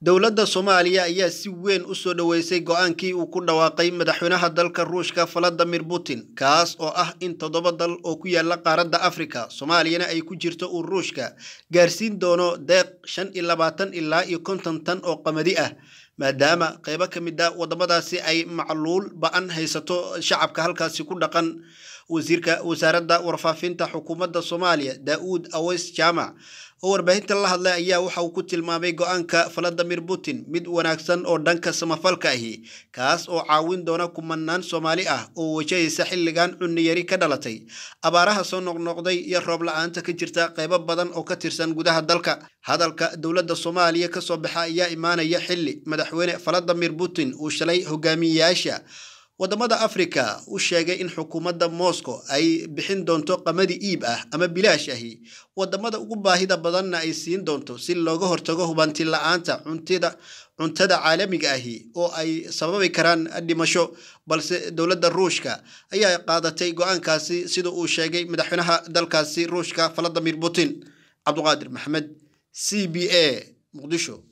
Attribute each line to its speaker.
Speaker 1: dowladda soomaaliya ayaa si weyn u soo dhoweysay go'aankii uu ku dhawaaqay madaxweynaha dalka ruushka valadimir putin kaas oo ah in toddoba dal oo ku yaalla qaaradda afrika soomaaliyana ay ku jirto uu ruushka gaarsiin doono deeq shan iyo labaatan ilaa iyo konton tan oo qamadi ah maadaama qaybo ka mid a ah waddamadaasi ay macluul ba-an haysato shacabka halkaasi ku dhaqan wasiirka wasaaradda warfaafinta xukuumadda soomaaliya daa'uud aweys jaamac oo warbaahinta la hadlay ayaa waxa uu ku tilmaamay go-aanka valadimir putin mid wanaagsan oo dhanka samafalka ahi kaas oo caawin doona kumanaan soomaali ah oo wajahaysa xilligan cunniyari ka dhalatay abaaraha soo noqnoqday iyo roob la-aanta ka jirta qaybo badan oo ka tirsan gudaha dalka hadalka dowladda soomaaliya kasoo baxa ayaa imaanaya xilli madaxweyne faladimir putin uu shalay hogaamiyayaasha waddamada africa u sheegay in xukuumadda moscow ay bixin doonto qamadi iib ah ama bilaash ahi waddamada ugu baahida badanna ay siin doonto si looga hortago hubanti la'aanta cuntida cuntada caalamiga ahi oo ay sababi karaan dhimasho balse dowladda ruushka ayaa qaadatay go-aankaasi sida uu sheegay madaxweynaha dalkaasi ruushka valadimir putin cabduqaadir maxamed c b a muqdisho